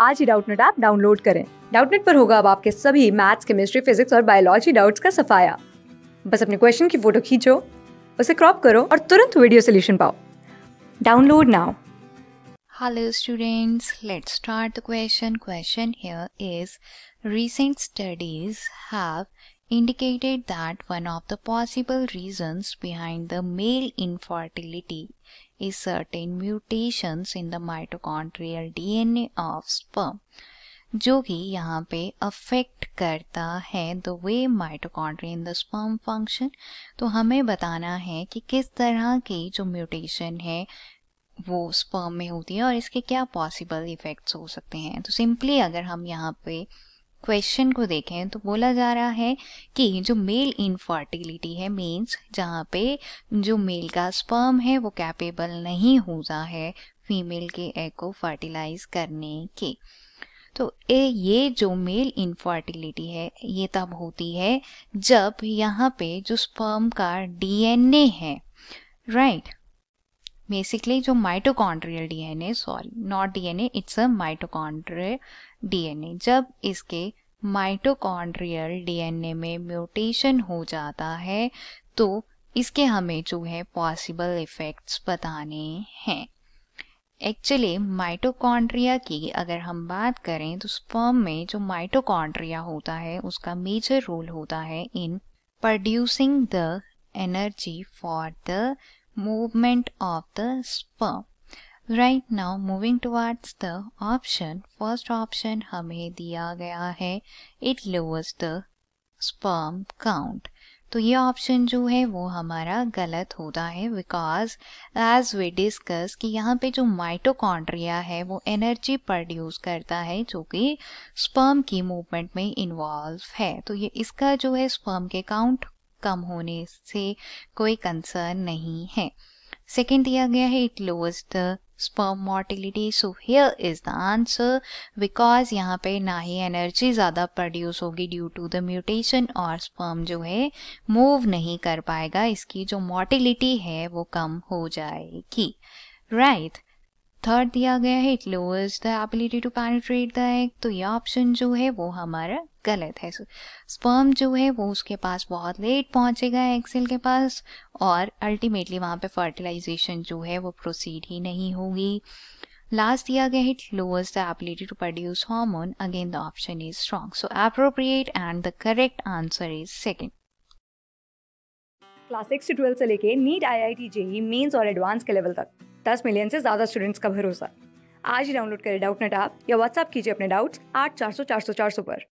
आज ही Doubtnut app download करें डाउटनेट पर होगा अब आपके सभी मैथ्स केमिस्ट्री फिजिक्स और बायोलॉजी डाउट्स का सफाया बस अपने क्वेश्चन की फोटो खींचो उसे क्रॉप करो और तुरंत वीडियो सोल्यूशन पाओ download now Hello students, let's start the question. Question here is recent studies have indicated that one of the possible reasons behind the male infertility is certain mutations in the mitochondrial DNA of sperm जो कि यहाँ पे affect करता है the way mitochondria in the sperm function तो हमें बताना है कि किस तरह की जो म्यूटेशन है वो स्पर्म में होती है और इसके क्या पॉसिबल इफ़ेक्ट्स हो सकते हैं तो सिंपली अगर हम यहाँ पे क्वेश्चन को देखें तो बोला जा रहा है कि जो मेल इनफर्टिलिटी है मीन्स जहाँ पे जो मेल का स्पर्म है वो कैपेबल नहीं होता है फीमेल के एग को फर्टिलाइज करने के तो ये जो मेल इनफर्टिलिटी है ये तब होती है जब यहाँ पे जो स्पर्म का डीएनए है राइट right? बेसिकली जो mitochondrial DNA sorry not DNA it's a mitochondrial DNA जब इसके माइटोकॉन्ड्रियल डीएनए में म्यूटेशन हो जाता है तो इसके हमें जो है पॉसिबल इफ़ेक्ट्स बताने हैं एक्चुअली माइटोकॉन्ड्रिया की अगर हम बात करें तो स्पर्म में जो माइटोकॉन्ड्रिया होता है उसका मेजर रोल होता है in producing the energy for the movement of the sperm right now moving towards the option first option हमें दिया गया है it lowers the sperm count तो ये ऑप्शन जो है वो हमारा गलत होता है बिकॉज एज वे डिस्कस कि यहाँ पे जो माइटोकॉन्ड्रिया है वो एनर्जी प्रोड्यूस करता है जो कि स्पर्म की मूवमेंट में इन्वॉल्व है तो ये इसका जो है स्पर्म के काउंट कम होने से कोई कंसर्न नहीं है सेकेंड दिया गया है it lowers the sperm motility so here is the answer because यहाँ पे ना ही एनर्जी ज़्यादा प्रोड्यूस होगी ड्यू टू द म्यूटेशन और स्पर्म जो है मूव नहीं कर पाएगा इसकी जो मोर्टिलिटी है वो कम हो जाएगी राइट right. थर्ड दिया गया है it lowers the ability to penetrate the egg तो ये ऑप्शन जो है वो हमारा गलत है स्पर्म जो है वो उसके पास बहुत लेट पहुंचेगा एक्सेल के पास और अल्टीमेटली वहाँ पे फर्टिलाइजेशन जो है वो प्रोसीड ही नहीं होगी लास्ट दिया गया it lowers the ability to produce hormone again the option is strong so appropriate and the correct answer is second class six twelfth से लेके NEET I I T JEE mains और advance के level तक दस million से ज़्यादा students का भरोसा आज ही डाउनलोड करें डाउट नेट आप या व्हाट्सअप कीजिए अपने डाउट्स आठ चार सौ चार सौ चार सौ पर